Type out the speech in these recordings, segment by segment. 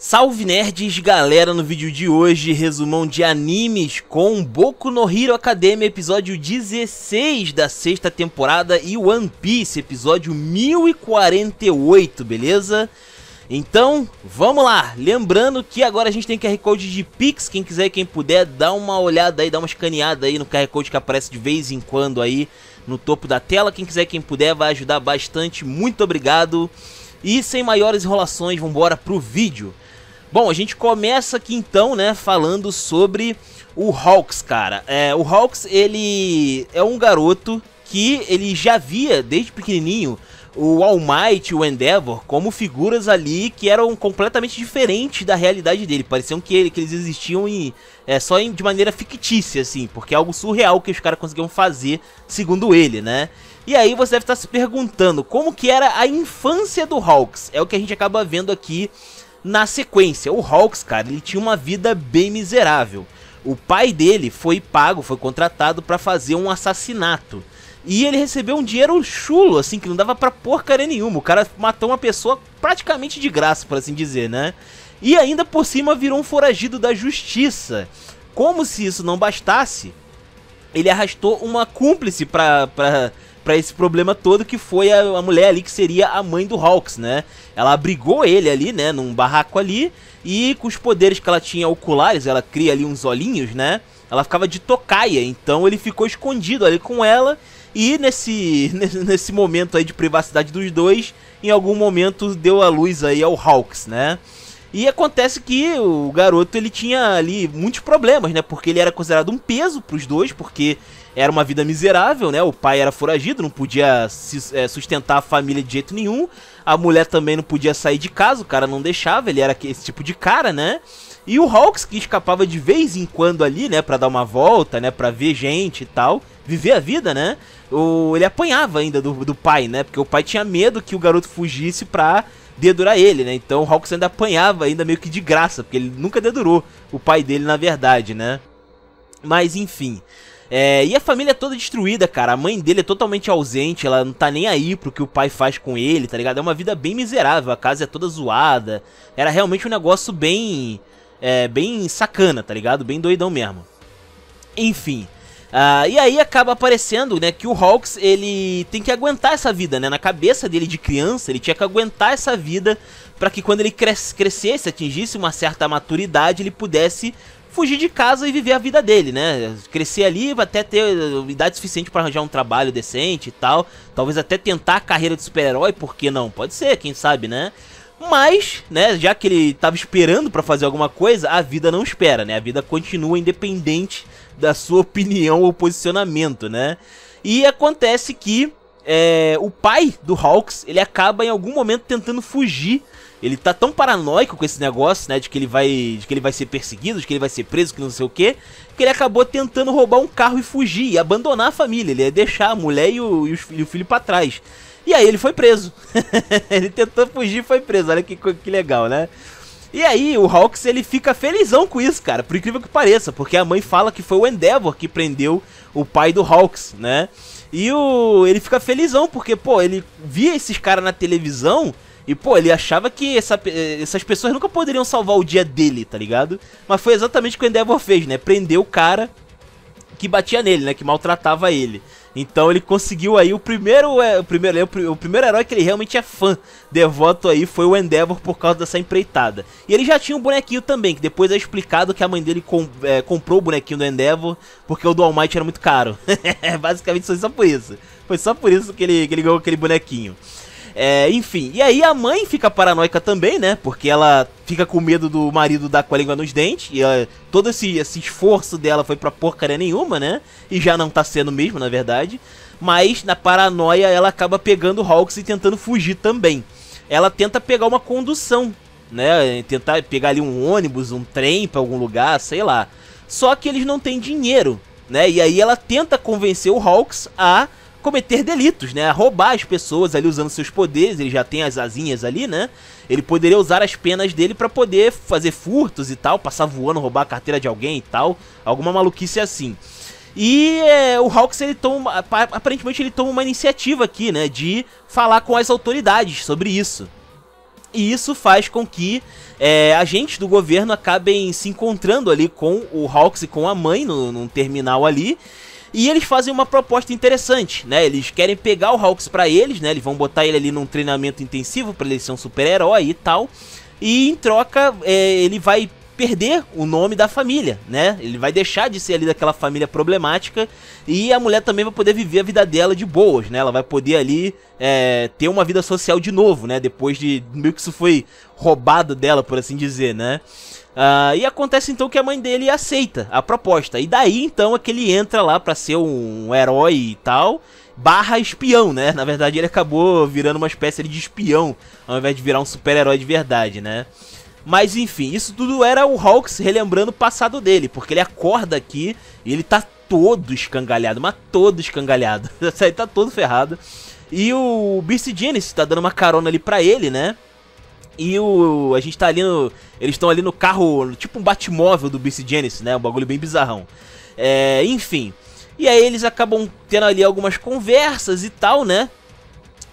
Salve nerds, galera, no vídeo de hoje, resumão de animes com Boku no Hero Academia, episódio 16 da sexta temporada e One Piece, episódio 1048, beleza? Então, vamos lá! Lembrando que agora a gente tem QR Code de Pix, quem quiser e quem puder, dá uma olhada aí, dá uma escaneada aí no QR Code que aparece de vez em quando aí no topo da tela, quem quiser e quem puder vai ajudar bastante, muito obrigado! E sem maiores enrolações, vamos embora pro vídeo! Bom, a gente começa aqui então, né, falando sobre o Hawks, cara. É, o Hawks, ele é um garoto que ele já via desde pequenininho o almighty e o Endeavor como figuras ali que eram completamente diferentes da realidade dele. Pareciam que, ele, que eles existiam em, é, só em, de maneira fictícia, assim, porque é algo surreal que os caras conseguiam fazer, segundo ele, né? E aí você deve estar se perguntando como que era a infância do Hawks. É o que a gente acaba vendo aqui na sequência. O Hawks, cara, ele tinha uma vida bem miserável. O pai dele foi pago, foi contratado para fazer um assassinato. E ele recebeu um dinheiro chulo, assim, que não dava pra porcaria nenhuma. O cara matou uma pessoa praticamente de graça, por assim dizer, né? E ainda por cima virou um foragido da justiça. Como se isso não bastasse, ele arrastou uma cúmplice pra, pra para esse problema todo que foi a, a, mulher ali que seria a mãe do Hawks, né? Ela abrigou ele ali, né, num barraco ali e com os poderes que ela tinha oculares, ela cria ali uns olhinhos, né? Ela ficava de tocaia, então ele ficou escondido ali com ela e nesse nesse momento aí de privacidade dos dois, em algum momento deu a luz aí ao Hawks, né? E acontece que o garoto ele tinha ali muitos problemas, né? Porque ele era considerado um peso para os dois, porque era uma vida miserável, né? O pai era foragido, não podia se, é, sustentar a família de jeito nenhum. A mulher também não podia sair de casa, o cara não deixava, ele era esse tipo de cara, né? E o Hawks que escapava de vez em quando ali, né, para dar uma volta, né, para ver gente e tal, viver a vida, né? O, ele apanhava ainda do, do pai, né? Porque o pai tinha medo que o garoto fugisse pra dedurar ele, né? Então o Hawks ainda apanhava ainda meio que de graça, porque ele nunca dedurou o pai dele, na verdade, né? Mas enfim. É, e a família é toda destruída, cara. A mãe dele é totalmente ausente, ela não tá nem aí pro que o pai faz com ele, tá ligado? É uma vida bem miserável, a casa é toda zoada. Era realmente um negócio bem. É, bem sacana, tá ligado? Bem doidão mesmo. Enfim. Uh, e aí acaba aparecendo, né, que o Hawks, ele tem que aguentar essa vida, né? Na cabeça dele de criança, ele tinha que aguentar essa vida para que quando ele cres crescesse, atingisse uma certa maturidade, ele pudesse fugir de casa e viver a vida dele, né? Crescer ali, até ter uh, idade suficiente para arranjar um trabalho decente e tal, talvez até tentar a carreira de super-herói, por que não? Pode ser, quem sabe, né? Mas, né, já que ele estava esperando para fazer alguma coisa, a vida não espera, né? A vida continua independente da sua opinião ou posicionamento, né? E acontece que é, o pai do Hawks, ele acaba em algum momento tentando fugir. Ele tá tão paranoico com esse negócio, né, de que ele vai, de que ele vai ser perseguido, de que ele vai ser preso, que não sei o quê, que ele acabou tentando roubar um carro e fugir e abandonar a família, ele ia deixar a mulher e o, e o filho para trás. E aí ele foi preso. ele tentou fugir e foi preso. Olha que, que legal, né? E aí o Hawks ele fica felizão com isso, cara, por incrível que pareça, porque a mãe fala que foi o Endeavor que prendeu o pai do Hawks, né? E o ele fica felizão porque, pô, ele via esses caras na televisão e, pô, ele achava que essa, eh, essas pessoas nunca poderiam salvar o dia dele, tá ligado? Mas foi exatamente o que o Endeavor fez, né? Prendeu o cara que batia nele, né? Que maltratava ele. Então ele conseguiu aí o primeiro, é, o primeiro, é, o primeiro herói que ele realmente é fã, devoto aí, foi o Endeavor por causa dessa empreitada. E ele já tinha um bonequinho também, que depois é explicado que a mãe dele com, é, comprou o bonequinho do Endeavor porque o do All Might era muito caro. Basicamente foi só por isso. Foi só por isso que ele, que ele ganhou aquele bonequinho. É, enfim, e aí a mãe fica paranoica também, né? Porque ela fica com medo do marido dar com a língua nos dentes. E ela, todo esse, esse esforço dela foi pra porcaria nenhuma, né? E já não tá sendo mesmo, na verdade. Mas na paranoia ela acaba pegando o Hawks e tentando fugir também. Ela tenta pegar uma condução, né? Tentar pegar ali um ônibus, um trem para algum lugar, sei lá. Só que eles não têm dinheiro, né? E aí ela tenta convencer o Hawks a cometer delitos, né? roubar as pessoas ali usando seus poderes, ele já tem as asinhas ali, né? Ele poderia usar as penas dele para poder fazer furtos e tal, passar voando, roubar a carteira de alguém e tal, alguma maluquice assim. E é, o Hawks, ele toma, aparentemente ele toma uma iniciativa aqui, né, de falar com as autoridades sobre isso. E isso faz com que é, agentes do governo acabem se encontrando ali com o Hawks e com a mãe no, num terminal ali. E eles fazem uma proposta interessante, né? Eles querem pegar o Hawks para eles, né? Eles vão botar ele ali num treinamento intensivo para ele ser um super-herói e tal. E em troca, é, ele vai perder o nome da família, né? Ele vai deixar de ser ali daquela família problemática e a mulher também vai poder viver a vida dela de boas, né? Ela vai poder ali é, ter uma vida social de novo, né? Depois de meio que isso foi roubado dela, por assim dizer, né? Uh, e acontece então que a mãe dele aceita a proposta. E daí então é que ele entra lá para ser um herói e tal, barra espião, né? Na verdade ele acabou virando uma espécie de espião, ao invés de virar um super-herói de verdade, né? Mas enfim, isso tudo era o Hawks relembrando o passado dele, porque ele acorda aqui e ele tá todo escangalhado, mas todo escangalhado. aí tá todo ferrado. E o BC Genesis tá dando uma carona ali pra ele, né? E o. A gente tá ali no. Eles estão ali no carro, tipo um batmóvel do BC Genesis, né? Um bagulho bem bizarrão. É, enfim. E aí eles acabam tendo ali algumas conversas e tal, né?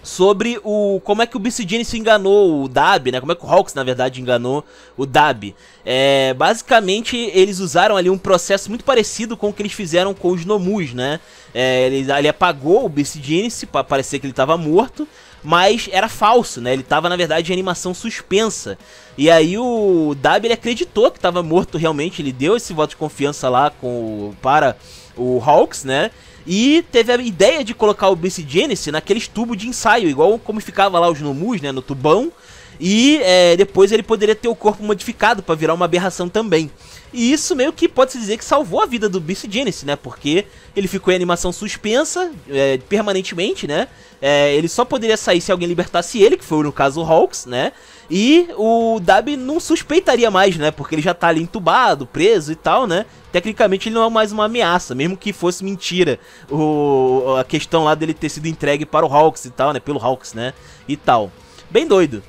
sobre o como é que o BCGN se enganou o Dab, né? Como é que o Hawks, na verdade, enganou o Dab. É, basicamente, eles usaram ali um processo muito parecido com o que eles fizeram com os Nomus, né? É, ele, ele apagou o BCGN para parecer que ele estava morto, mas era falso, né? Ele estava na verdade, em animação suspensa. E aí o Dab, ele acreditou que estava morto realmente, ele deu esse voto de confiança lá com, para o Hawks, né? E teve a ideia de colocar o Beast Genesis naqueles tubos de ensaio, igual como ficava lá os Nomus, né, no tubão. E é, depois ele poderia ter o corpo modificado para virar uma aberração também. E isso meio que pode-se dizer que salvou a vida do Beast Genesis, né? Porque ele ficou em animação suspensa é, permanentemente, né? É, ele só poderia sair se alguém libertasse ele, que foi no caso o Hawks, né? E o Dab não suspeitaria mais, né? Porque ele já tá ali entubado, preso e tal, né? Tecnicamente ele não é mais uma ameaça, mesmo que fosse mentira o, a questão lá dele ter sido entregue para o Hawks e tal, né? Pelo Hawks, né? E tal. Bem doido.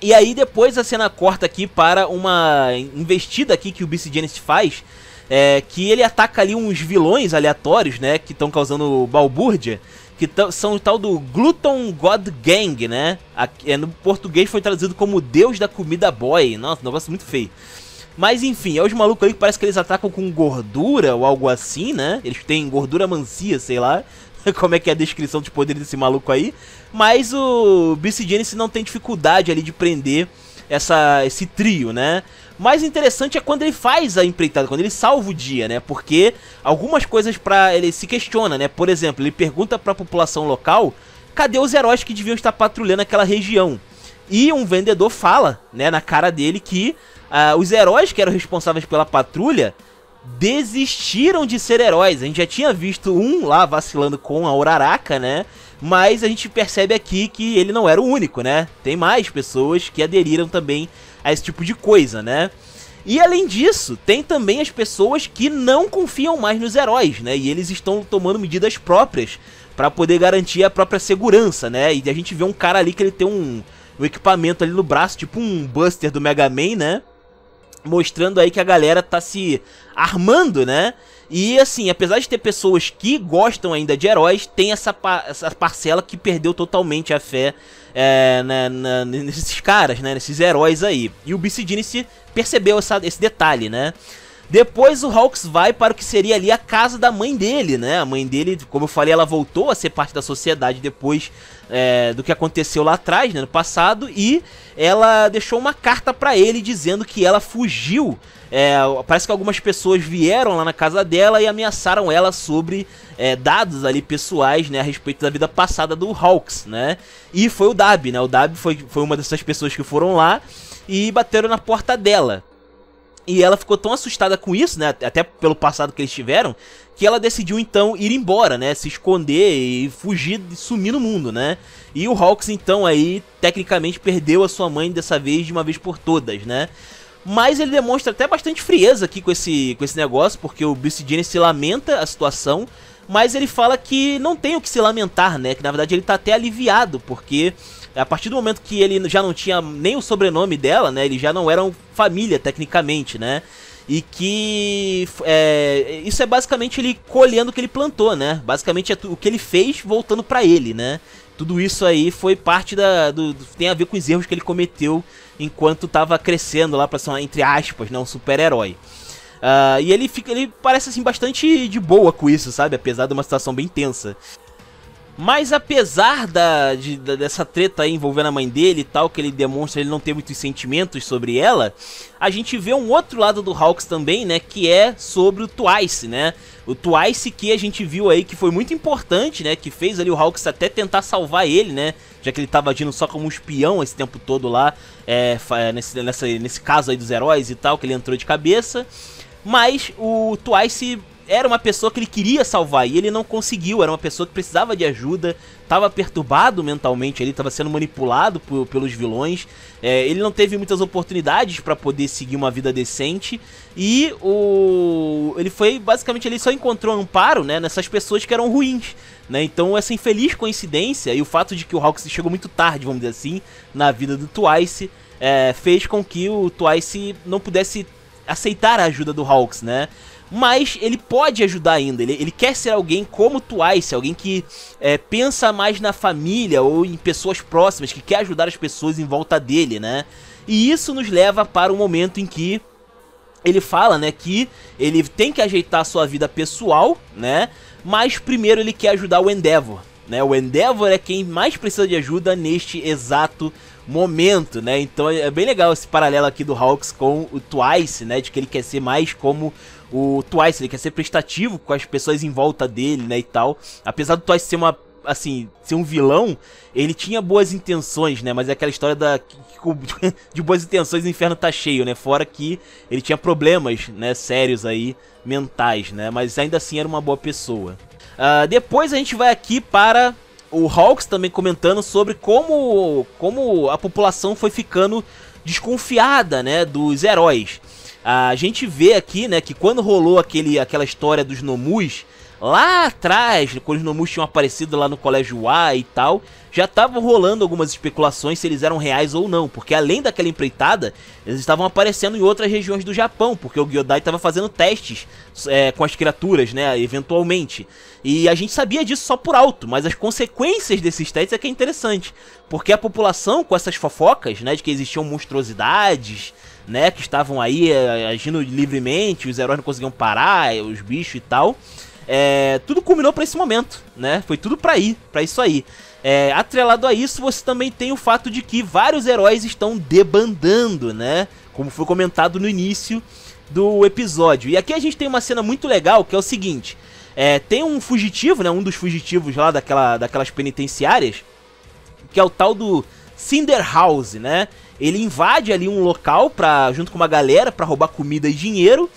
E aí depois a cena corta aqui para uma investida aqui que o Beast Genesis faz, é, que ele ataca ali uns vilões aleatórios, né, que estão causando balbúrdia que tá, são o tal do Glutton God Gang, né? Aqui, é, no português foi traduzido como Deus da Comida Boy. Nossa, negócio muito feio. Mas enfim, é os malucos aí que parece que eles atacam com gordura ou algo assim, né? Eles têm gordura mancia, sei lá. Como é que é a descrição dos poderes desse maluco aí. Mas o Beast Genesis não tem dificuldade ali de prender essa, esse trio, né? mais interessante é quando ele faz a empreitada, quando ele salva o dia, né? Porque algumas coisas para ele se questiona, né? Por exemplo, ele pergunta para a população local cadê os heróis que deviam estar patrulhando aquela região. E um vendedor fala, né, na cara dele que uh, os heróis que eram responsáveis pela patrulha desistiram de ser heróis. A gente já tinha visto um lá vacilando com a Uraraka, né? Mas a gente percebe aqui que ele não era o único, né? Tem mais pessoas que aderiram também a esse tipo de coisa, né? E além disso, tem também as pessoas que não confiam mais nos heróis, né? E eles estão tomando medidas próprias para poder garantir a própria segurança, né? E a gente vê um cara ali que ele tem um, um equipamento ali no braço, tipo um Buster do Mega Man, né? Mostrando aí que a galera tá se armando, né? E assim, apesar de ter pessoas que gostam ainda de heróis, tem essa, pa essa parcela que perdeu totalmente a fé é, na, né, na, nesses caras, né? Nesses heróis aí. E o BC se percebeu essa, esse detalhe, né? Depois o Hawks vai para o que seria ali a casa da mãe dele, né? A mãe dele, como eu falei, ela voltou a ser parte da sociedade depois é, do que aconteceu lá atrás, né, no passado, e ela deixou uma carta para ele dizendo que ela fugiu. É, parece que algumas pessoas vieram lá na casa dela e ameaçaram ela sobre é, dados ali pessoais, né, a respeito da vida passada do Hawks, né? E foi o Dab, né? O Dab foi, foi uma dessas pessoas que foram lá e bateram na porta dela. E ela ficou tão assustada com isso, né? Até pelo passado que eles tiveram, que ela decidiu então ir embora, né? Se esconder e fugir e sumir no mundo, né? E o Hawks então aí tecnicamente perdeu a sua mãe dessa vez de uma vez por todas, né? Mas ele demonstra até bastante frieza aqui com esse, com esse negócio, porque o Bruce Jenner se lamenta a situação, mas ele fala que não tem o que se lamentar, né? Que na verdade ele tá até aliviado, porque a partir do momento que ele já não tinha nem o sobrenome dela, né? Eles já não eram família, tecnicamente, né? E que é, isso é basicamente ele colhendo o que ele plantou, né? Basicamente é o que ele fez voltando para ele, né? Tudo isso aí foi parte da. Do, tem a ver com os erros que ele cometeu enquanto estava crescendo lá pra ser, entre aspas, né, um super-herói. Uh, e ele fica, ele parece assim bastante de boa com isso, sabe? Apesar de uma situação bem tensa. Mas apesar da, de, da, dessa treta aí envolvendo a mãe dele e tal, que ele demonstra ele não ter muitos sentimentos sobre ela, a gente vê um outro lado do Hawks também, né? Que é sobre o Twice, né? O Twice que a gente viu aí que foi muito importante, né? Que fez ali o Hawks até tentar salvar ele, né? Já que ele tava agindo só como um espião esse tempo todo lá, é, nesse, nessa, nesse caso aí dos heróis e tal, que ele entrou de cabeça. Mas o Twice era uma pessoa que ele queria salvar e ele não conseguiu, era uma pessoa que precisava de ajuda, estava perturbado mentalmente, ele estava sendo manipulado por, pelos vilões, é, ele não teve muitas oportunidades para poder seguir uma vida decente e o ele foi basicamente ele só encontrou amparo né, nessas pessoas que eram ruins. Né? Então essa infeliz coincidência e o fato de que o Hawks chegou muito tarde, vamos dizer assim, na vida do Twice, é, fez com que o Twice não pudesse aceitar a ajuda do Hawks, né? mas ele pode ajudar ainda. Ele, ele quer ser alguém como Twice, alguém que é, pensa mais na família ou em pessoas próximas, que quer ajudar as pessoas em volta dele, né? E isso nos leva para o momento em que ele fala, né, que ele tem que ajeitar sua vida pessoal, né? Mas primeiro ele quer ajudar o Endeavor, né? O Endeavor é quem mais precisa de ajuda neste exato momento, né? Então é bem legal esse paralelo aqui do Hawks com o Twice, né? De que ele quer ser mais como o Twice, ele quer ser prestativo com as pessoas em volta dele, né, e tal. Apesar do Twice ser uma assim, ser um vilão, ele tinha boas intenções, né? Mas é aquela história da de boas intenções o inferno tá cheio, né? Fora que ele tinha problemas, né, sérios aí, mentais, né? Mas ainda assim era uma boa pessoa. Uh, depois a gente vai aqui para o Hawks também comentando sobre como, como a população foi ficando desconfiada, né, dos heróis. A gente vê aqui, né, que quando rolou aquele, aquela história dos Nomus, lá atrás, quando os Nomus tinham aparecido lá no Colégio A e tal, já estavam rolando algumas especulações se eles eram reais ou não, porque além daquela empreitada, eles estavam aparecendo em outras regiões do Japão, porque o Gyodai estava fazendo testes é, com as criaturas, né, eventualmente. E a gente sabia disso só por alto, mas as consequências desses testes é que é interessante, porque a população com essas fofocas, né, de que existiam monstruosidades né? Que estavam aí eh, agindo livremente, os heróis não conseguiam parar, eh, os bichos e tal. É, tudo culminou para esse momento, né? Foi tudo para ir, para isso aí. É, atrelado a isso, você também tem o fato de que vários heróis estão debandando, né? Como foi comentado no início do episódio. E aqui a gente tem uma cena muito legal que é o seguinte: é, tem um fugitivo, né? Um dos fugitivos lá daquela, daquelas penitenciárias, que é o tal do Cinder House, né? Ele invade ali um local pra, junto com uma galera para roubar comida e dinheiro.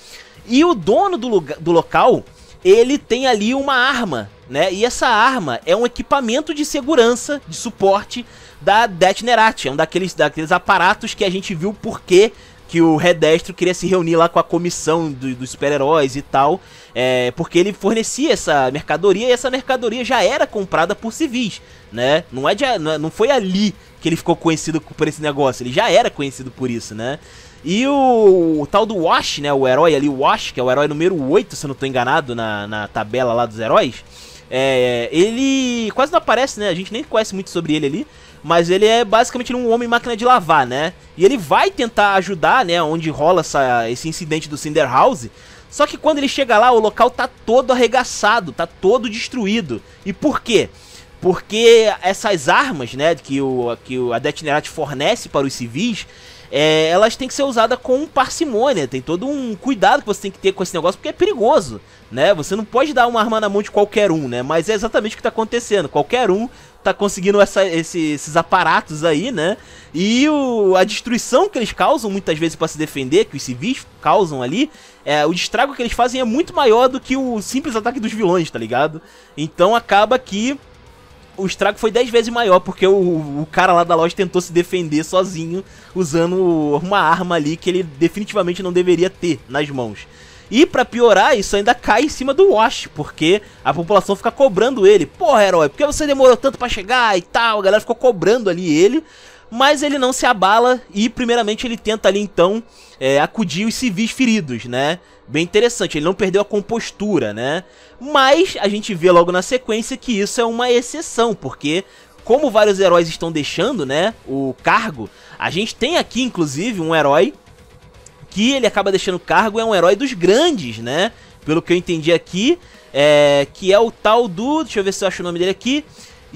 E o dono do, lugar, do local, ele tem ali uma arma, né? E essa arma é um equipamento de segurança, de suporte da Detnerati. É um daqueles, daqueles aparatos que a gente viu porque que o Redestro queria se reunir lá com a comissão do, dos super-heróis e tal, é, porque ele fornecia essa mercadoria e essa mercadoria já era comprada por civis, né? Não, é de, não é, foi ali que ele ficou conhecido por esse negócio. Ele já era conhecido por isso, né? E o, o, tal do Wash, né? O herói ali, o Wash, que é o herói número 8, se eu não tô enganado, na, na tabela lá dos heróis. É, ele quase não aparece, né? A gente nem conhece muito sobre ele ali. Mas ele é basicamente um homem máquina de lavar, né? E ele vai tentar ajudar, né? Onde rola essa, esse incidente do Cinder House. Só que quando ele chega lá, o local tá todo arregaçado, tá todo destruído. E por quê? Porque essas armas, né, que, o, que o, a Detnerat fornece para os civis, é, elas têm que ser usadas com parcimônia. Tem todo um cuidado que você tem que ter com esse negócio, porque é perigoso, né? Você não pode dar uma arma na mão de qualquer um, né? Mas é exatamente o que está acontecendo. Qualquer um tá conseguindo essa, esse, esses aparatos aí, né? E o, a destruição que eles causam muitas vezes para se defender, que os civis causam ali, é, o estrago que eles fazem é muito maior do que o simples ataque dos vilões, tá ligado? Então acaba que o estrago foi 10 vezes maior, porque o, o cara lá da loja tentou se defender sozinho, usando uma arma ali que ele definitivamente não deveria ter nas mãos. E para piorar, isso ainda cai em cima do Wash, porque a população fica cobrando ele. Porra, herói, por que você demorou tanto para chegar e tal? A galera ficou cobrando ali ele. Mas ele não se abala e, primeiramente, ele tenta ali então é, acudir os civis feridos, né? bem interessante. Ele não perdeu a compostura, né? Mas a gente vê logo na sequência que isso é uma exceção, porque como vários heróis estão deixando, né, o cargo, a gente tem aqui inclusive um herói que ele acaba deixando o cargo é um herói dos grandes, né? Pelo que eu entendi aqui, é, que é o tal do, deixa eu ver se eu acho o nome dele aqui,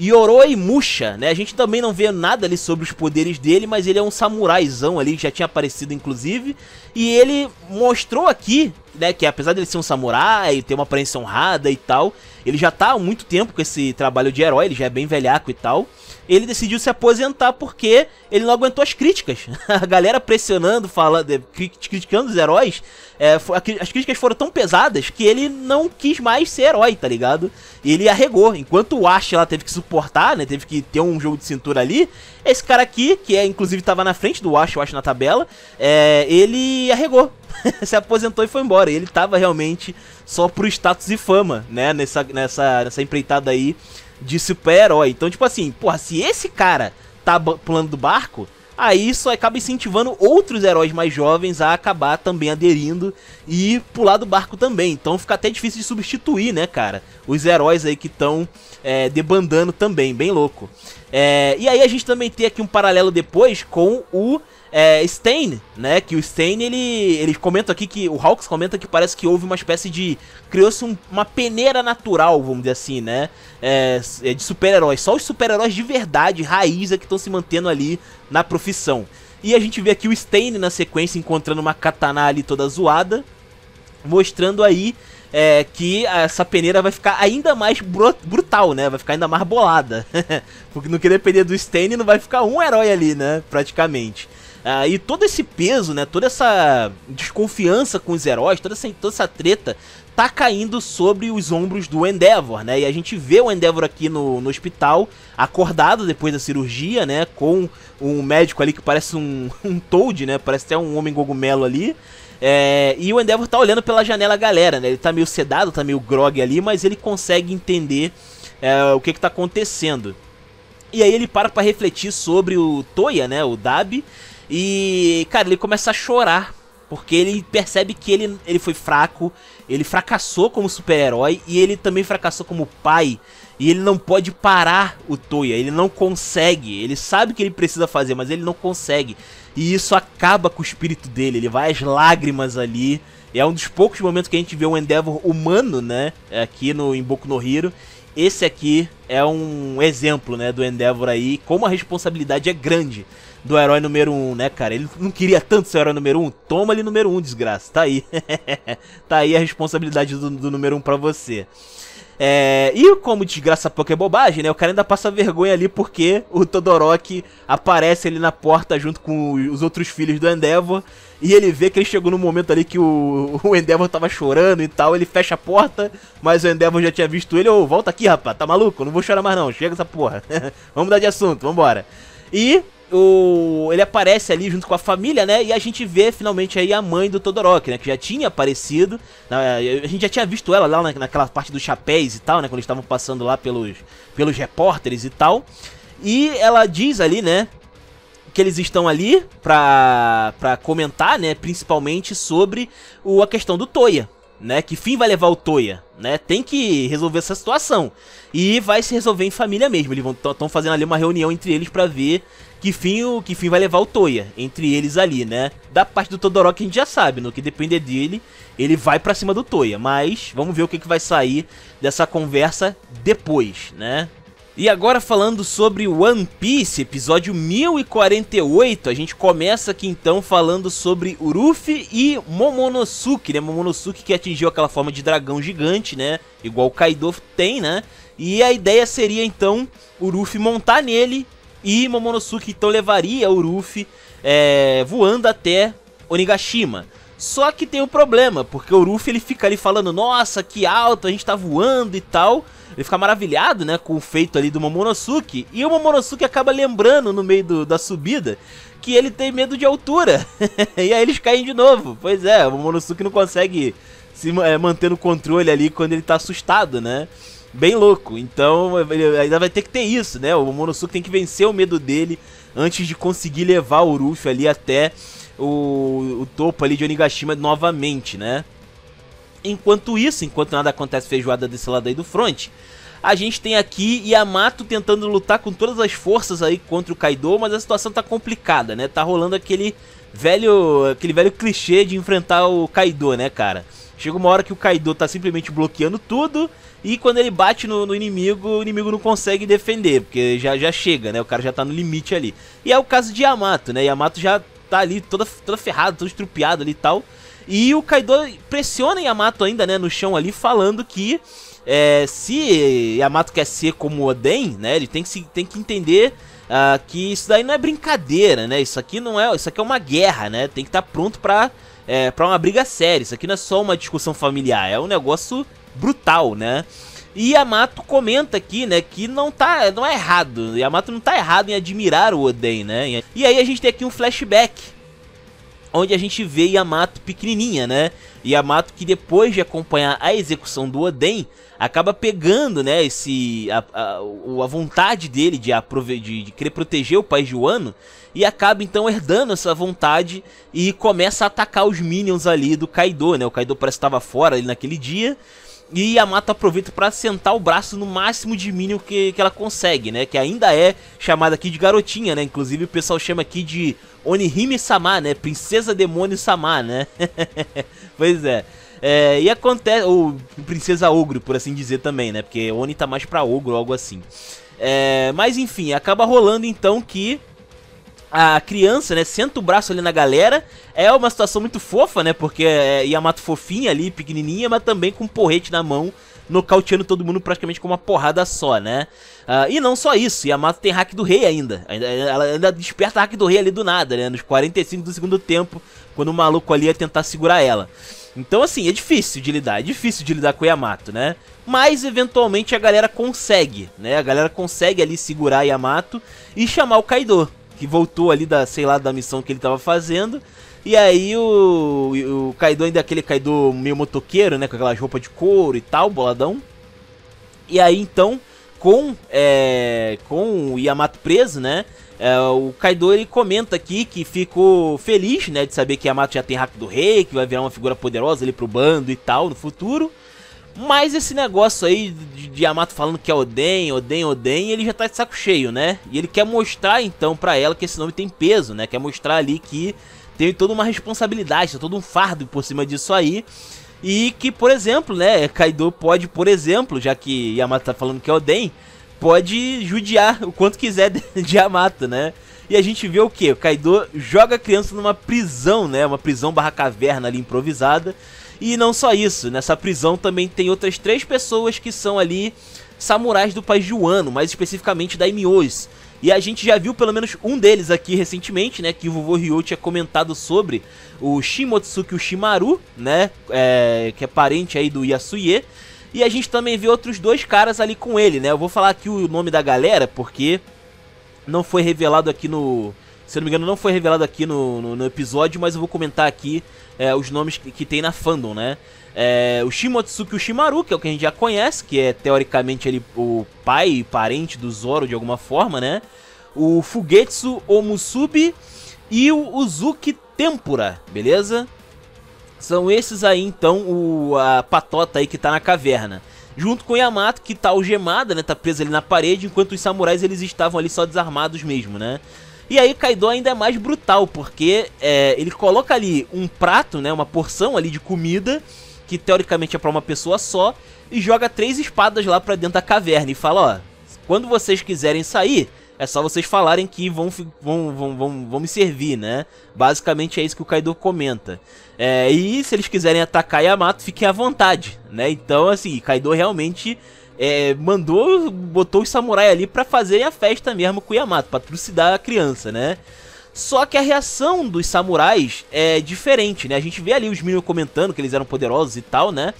Yoroi Musha, né? A gente também não vê nada ali sobre os poderes dele, mas ele é um samuraizão ali, que já tinha aparecido inclusive. E ele mostrou aqui né, que apesar dele ser um samurai, ter uma aparência honrada e tal, ele já tá há muito tempo com esse trabalho de herói, ele já é bem velhaco e tal. Ele decidiu se aposentar porque ele não aguentou as críticas. A galera pressionando, falando, eh, criticando os heróis. É, as críticas foram tão pesadas que ele não quis mais ser herói, tá ligado? E ele arregou. Enquanto o Ash lá teve que suportar, né? Teve que ter um jogo de cintura ali. Esse cara aqui, que é inclusive estava na frente do Wash, eu acho, na tabela, é, ele arregou. se aposentou e foi embora. Ele estava realmente só pro status e fama, né? Nessa, nessa, nessa empreitada aí de super-herói. Então, tipo assim, porra, se esse cara tá pulando do barco, aí isso acaba incentivando outros heróis mais jovens a acabar também aderindo e pular do barco também. Então fica até difícil de substituir, né, cara? Os heróis aí que estão é, debandando também, bem louco. É, e aí a gente também tem aqui um paralelo depois com o é, Stain, né? Que o Stain, ele, ele comenta aqui que... O Hawks comenta que parece que houve uma espécie de... Criou-se um, uma peneira natural, vamos dizer assim, né? É, é de super-heróis. Só os super-heróis de verdade, raiz, é que estão se mantendo ali na profissão. E a gente vê aqui o Stain na sequência encontrando uma katana ali toda zoada. Mostrando aí é, que essa peneira vai ficar ainda mais brutal, né? Vai ficar ainda mais bolada. Porque no que depender do Stain não vai ficar um herói ali, né? Praticamente. Ah, e todo esse peso, né? Toda essa desconfiança com os heróis, toda essa, toda essa treta tá caindo sobre os ombros do Endeavor, né? E a gente vê o Endeavor aqui no, no hospital, acordado depois da cirurgia, né? Com um médico ali que parece um, um Toad, né? Parece até um homem cogumelo ali. É, e o Endeavor tá olhando pela janela galera, né? Ele tá meio sedado, tá meio grog ali, mas ele consegue entender é, o que que tá acontecendo. E aí ele para pra refletir sobre o Toya, né? O Dabi. E, cara, ele começa a chorar. Porque ele percebe que ele, ele foi fraco, ele fracassou como super-herói e ele também fracassou como pai. E ele não pode parar o Toya, ele não consegue. Ele sabe que ele precisa fazer, mas ele não consegue e isso acaba com o espírito dele, ele vai às lágrimas ali. É um dos poucos momentos que a gente vê um Endeavor humano, né? Aqui no, em Boku no Hiro. Esse aqui é um exemplo, né, do Endeavor aí, como a responsabilidade é grande do herói número 1, um, né, cara? Ele não queria tanto ser o herói número 1? Um? Toma ali número 1, um, desgraça. Tá aí. tá aí a responsabilidade do, do número 1 um pra você. É, e como desgraça pouca é bobagem, né? O cara ainda passa vergonha ali porque o Todoroki aparece ali na porta junto com os outros filhos do Endeavor. E ele vê que ele chegou no momento ali que o, o Endeavor tava chorando e tal. Ele fecha a porta, mas o Endeavor já tinha visto ele. Ô, oh, volta aqui, rapaz, tá maluco? Não vou chorar mais não, chega essa porra. Vamos mudar de assunto, vambora. E o, ele aparece ali junto com a família, né? E a gente vê finalmente aí a mãe do Todoroki, né? Que já tinha aparecido. Né? a gente já tinha visto ela lá na, naquela parte dos chapéus e tal, né? Quando eles estavam passando lá pelos, pelos repórteres e tal. E ela diz ali, né? que eles estão ali pra, pra comentar, né? Principalmente sobre o, a questão do Toya, né? Que fim vai levar o Toya, né? Tem que resolver essa situação. E vai se resolver em família mesmo. Eles estão fazendo ali uma reunião entre eles para ver que fim, o, que fim vai levar o Toya, entre eles ali, né? Da parte do Todoroki a gente já sabe, no que depender dele, ele vai pra cima do Toya, mas vamos ver o que, que vai sair dessa conversa depois, né? E agora falando sobre One Piece, episódio 1048, a gente começa aqui então falando sobre Urufi e Momonosuke, né? Momonosuke que atingiu aquela forma de dragão gigante, né? Igual o Kaido tem, né? E a ideia seria então Urufi montar nele e Momonosuke então levaria o Ruffy é, voando até Onigashima. Só que tem um problema, porque o Ruffy ele fica ali falando, nossa, que alto, a gente tá voando e tal. Ele fica maravilhado, né, com o feito ali do Momonosuke. E o Momonosuke acaba lembrando no meio do, da subida que ele tem medo de altura. e aí eles caem de novo. Pois é, o Momonosuke não consegue se é, manter no controle ali quando ele tá assustado, né? bem louco. Então ele ainda vai ter que ter isso, né? O Momonosuke tem que vencer o medo dele antes de conseguir levar o uruf ali até o, o topo ali de Onigashima novamente, né? Enquanto isso, enquanto nada acontece feijoada desse lado aí do front, a gente tem aqui Yamato tentando lutar com todas as forças aí contra o Kaido, mas a situação tá complicada, né? Tá rolando aquele velho, aquele velho clichê de enfrentar o Kaido, né, cara? Chega uma hora que o Kaido tá simplesmente bloqueando tudo. E quando ele bate no, no, inimigo, o inimigo não consegue defender, porque já, já chega, né? O cara já tá no limite ali. E é o caso de Yamato, né? Yamato já tá ali toda, toda ferrado, todo estrupiado ali e tal. E o Kaido pressiona Yamato ainda, né? No chão ali, falando que é, se Yamato quer ser como Oden, né? Ele tem que, se, tem que entender uh, que isso daí não é brincadeira, né? Isso aqui não é. Isso aqui é uma guerra, né? Tem que estar tá pronto pra é, para uma briga séria. Isso aqui não é só uma discussão familiar, é um negócio brutal, né? E Yamato comenta aqui, né, que não tá, não é errado. Yamato não tá errado em admirar o Oden, né? E aí a gente tem aqui um flashback onde a gente vê Yamato pequenininha, né? Yamato que depois de acompanhar a execução do Oden, acaba pegando, né, esse a, a, a vontade dele de, aprove, de, de querer proteger o pai de Wano e acaba então herdando essa vontade e começa a atacar os minions ali do Kaido, né? O Kaido parece que estava fora ali naquele dia. E a Mata aproveita para sentar o braço no máximo de minion que, que ela consegue, né? Que ainda é chamada aqui de garotinha, né? Inclusive o pessoal chama aqui de Onihime Sama, né? Princesa Demônio Sama, né? pois é. É, e acontece. Ou Princesa Ogro, por assim dizer também, né? Porque Oni tá mais pra ogro, algo assim. É, mas enfim, acaba rolando então que a criança, né, senta o braço ali na galera. É uma situação muito fofa, né? Porque é Yamato fofinha ali, pequenininha, mas também com um porrete na mão nocauteando todo mundo praticamente com uma porrada só, né? Uh, e não só isso, Yamato tem hack do rei ainda. Ela ainda desperta hack do rei ali do nada, né? Nos 45 do segundo tempo, quando o maluco ali ia tentar segurar ela. Então, assim, é difícil de lidar, é difícil de lidar com o Yamato, né? Mas, eventualmente, a galera consegue, né? A galera consegue ali segurar Yamato e chamar o Kaido, que voltou ali da, sei lá, da missão que ele tava fazendo. E aí o, o Kaido ainda é aquele Kaido meio motoqueiro, né? Com aquelas roupas de couro e tal, boladão. E aí, então, com, é, com o Yamato preso, né? É, o Kaido ele comenta aqui que ficou feliz né, de saber que Yamato já tem hack do rei, que vai virar uma figura poderosa ali pro bando e tal no futuro. Mas esse negócio aí de, de Yamato falando que é Oden, Oden, Oden, ele já tá de saco cheio, né? E ele quer mostrar então para ela que esse nome tem peso, né? Quer mostrar ali que tem toda uma responsabilidade, tá todo um fardo por cima disso aí. E que, por exemplo, né, Kaido pode, por exemplo, já que Yamato tá falando que é Oden, pode judiar o quanto quiser de Yamato, né? E a gente vê o que? O Kaido joga a criança numa prisão, né? Uma prisão barra caverna ali improvisada. E não só isso, nessa prisão também tem outras três pessoas que são ali samurais do país Juano, mais especificamente da Imyos. E a gente já viu pelo menos um deles aqui recentemente, né? Que o vovô Ryo tinha comentado sobre o Shimotsuki Ushimaru, né? É, que é parente aí do Yasuye. E a gente também vê outros dois caras ali com ele, né? Eu vou falar aqui o nome da galera, porque não foi revelado aqui no. Se não me engano, não foi revelado aqui no, no, no episódio, mas eu vou comentar aqui é, os nomes que, que, tem na fandom, né? É, o Shimotsuki Ushimaru, que é o que a gente já conhece, que é teoricamente ele, o pai e parente do Zoro de alguma forma, né? O Fugetsu Omusubi e o Uzuki Tempura, beleza? São esses aí então o a patota aí que tá na caverna. Junto com Yamato que tá algemada, né, tá presa ali na parede, enquanto os samurais eles estavam ali só desarmados mesmo, né? E aí Kaido ainda é mais brutal, porque é, ele coloca ali um prato, né, uma porção ali de comida, que teoricamente é para uma pessoa só, e joga três espadas lá para dentro da caverna e fala, ó, quando vocês quiserem sair, é só vocês falarem que vão, vão, vão, vão, vão me servir, né? Basicamente é isso que o Kaido comenta. É, e se eles quiserem atacar Yamato, fiquem à vontade, né? Então, assim, Kaido realmente é, mandou, botou os samurais ali para fazerem a festa mesmo com Yamato, pra trucidar a criança, né? Só que a reação dos samurais é diferente, né? A gente vê ali os meninos comentando que eles eram poderosos e tal, né?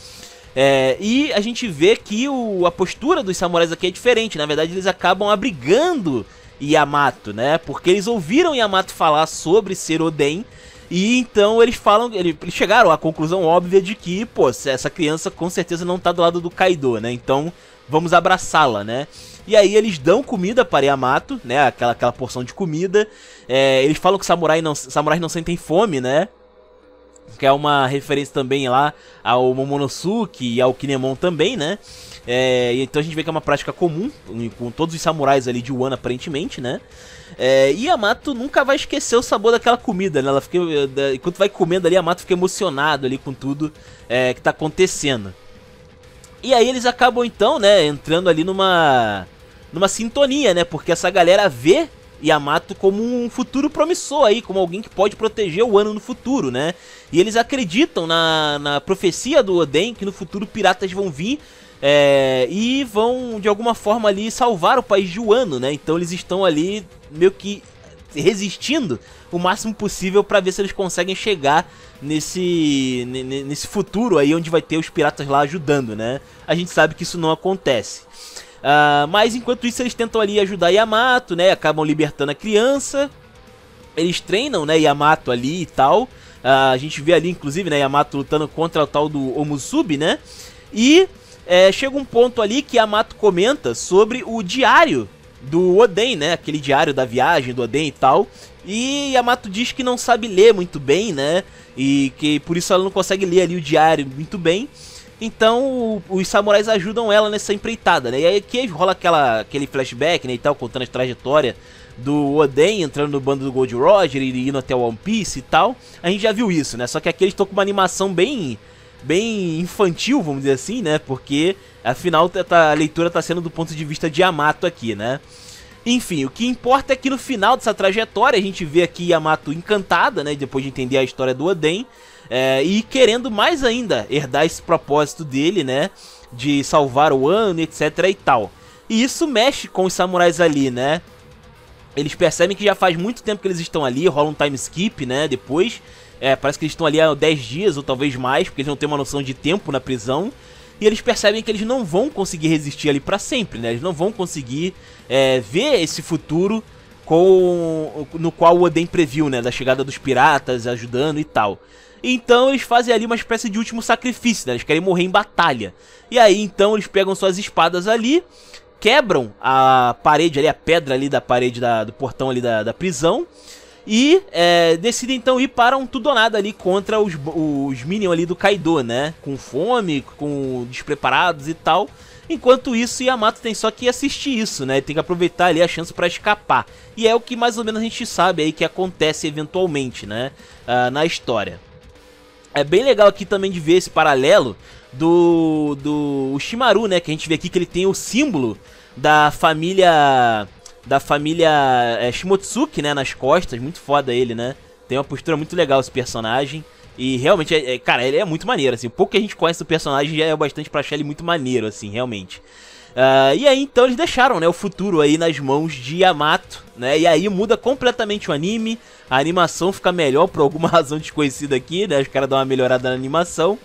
É, e a gente vê que o, a postura dos samurais aqui é diferente. Na verdade, eles acabam abrigando Yamato, né? Porque eles ouviram Yamato falar sobre ser Oden. E então eles falam, eles chegaram à conclusão óbvia de que, pô, essa criança com certeza não tá do lado do Kaido, né? Então vamos abraçá-la, né? E aí eles dão comida para Yamato, né? Aquela, aquela porção de comida. É, eles falam que samurai não, samurais não sentem fome, né? que é uma referência também lá ao Momonosuke e ao Kinemon também, né? É, então a gente vê que é uma prática comum, com todos os samurais ali de Wano aparentemente, né? É, e Yamato nunca vai esquecer o sabor daquela comida, né? Ela fica, eh, enquanto vai comendo ali, Yamato fica emocionado ali com tudo é, que tá acontecendo. E aí eles acabam então, né, entrando ali numa numa sintonia, né? Porque essa galera vê Yamato como um futuro promissor aí, como alguém que pode proteger o ano no futuro, né? E eles acreditam na, na profecia do Oden que no futuro piratas vão vir é, e vão de alguma forma ali salvar o país de Wano, né? Então eles estão ali meio que resistindo o máximo possível para ver se eles conseguem chegar nesse nesse futuro aí onde vai ter os piratas lá ajudando, né? A gente sabe que isso não acontece. Uh, mas enquanto isso, eles tentam ali ajudar Yamato, né? Acabam libertando a criança. Eles treinam, né? Yamato ali e tal. Uh, a gente vê ali, inclusive, né? Yamato lutando contra o tal do Omusubi, né? E é, chega um ponto ali que Yamato comenta sobre o diário do Oden, né? Aquele diário da viagem do Oden e tal. E Yamato diz que não sabe ler muito bem, né? E que por isso ela não consegue ler ali o diário muito bem. Então os samurais ajudam ela nessa empreitada, né? E aí que rola aquela, aquele flashback, né, e tal, contando a trajetória do Oden entrando no bando do Gold Roger e indo até o One Piece e tal. A gente já viu isso, né? Só que aqui eles estão com uma animação bem bem infantil, vamos dizer assim, né? Porque afinal tá, tá, a leitura está sendo do ponto de vista de Yamato aqui, né? Enfim, o que importa é que no final dessa trajetória a gente vê aqui Yamato encantada, né? Depois de entender a história do Oden é, e querendo mais ainda herdar esse propósito dele, né? De salvar o ano, etc e tal. E isso mexe com os samurais ali, né? Eles percebem que já faz muito tempo que eles estão ali, rola um time skip, né? Depois, é, parece que eles estão ali há 10 dias ou talvez mais, porque eles não têm uma noção de tempo na prisão. E eles percebem que eles não vão conseguir resistir ali para sempre, né? Eles não vão conseguir é, ver esse futuro com no qual o Oden previu, né? Da chegada dos piratas, ajudando e tal. Então eles fazem ali uma espécie de último sacrifício, né? Eles querem morrer em batalha. E aí então eles pegam suas espadas ali, quebram a parede ali, a pedra ali da parede da, do portão ali da, da prisão. E é, decidem então ir para um tudo ou nada ali contra os, os Minions ali do Kaido, né? Com fome, com despreparados e tal. Enquanto isso, Yamato tem só que assistir isso, né? tem que aproveitar ali a chance para escapar. E é o que mais ou menos a gente sabe aí que acontece eventualmente, né? Ah, na história. É bem legal aqui também de ver esse paralelo do, do Shimaru, né? Que a gente vê aqui que ele tem o símbolo da família da família é, Shimotsuki, né? Nas costas, muito foda ele, né? Tem uma postura muito legal esse personagem. E realmente, é, é, cara, ele é muito maneiro, assim. O pouco que a gente conhece do personagem já é bastante pra achar ele muito maneiro, assim, realmente. Uh, e aí então eles deixaram né, o futuro aí nas mãos de Yamato, né? E aí muda completamente o anime, a animação fica melhor por alguma razão desconhecida aqui, né? Os caras dão uma melhorada na animação.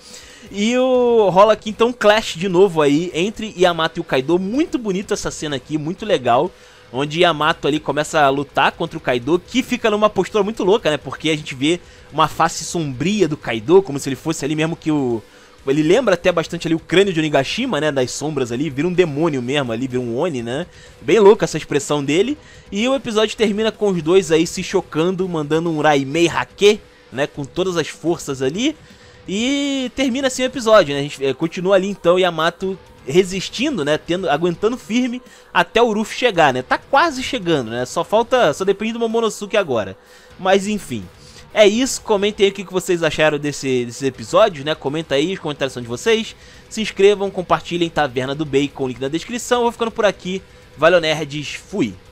E o rola aqui então um clash de novo aí entre Yamato e o Kaido. Muito bonito essa cena aqui, muito legal. Onde Yamato ali começa a lutar contra o Kaido, que fica numa postura muito louca, né? Porque a gente vê uma face sombria do Kaido, como se ele fosse ali mesmo que o ele lembra até bastante ali o crânio de Onigashima, né? Das sombras ali, vira um demônio mesmo ali, vira um Oni, né? Bem louca essa expressão dele. E o episódio termina com os dois aí se chocando, mandando um Raimei Hake, né? Com todas as forças ali. E termina assim o episódio, né? A gente é, continua ali então Yamato resistindo, né? Tendo, aguentando firme até o Ruff chegar, né? Tá quase chegando, né? Só falta. Só depende do Momonosuke agora. Mas enfim. É isso, comentem aí o que vocês acharam desse, desses episódios, né? Comenta aí os comentários são de vocês. Se inscrevam, compartilhem Taverna do Bacon, link na descrição. Eu vou ficando por aqui. Valeu, nerds. Fui.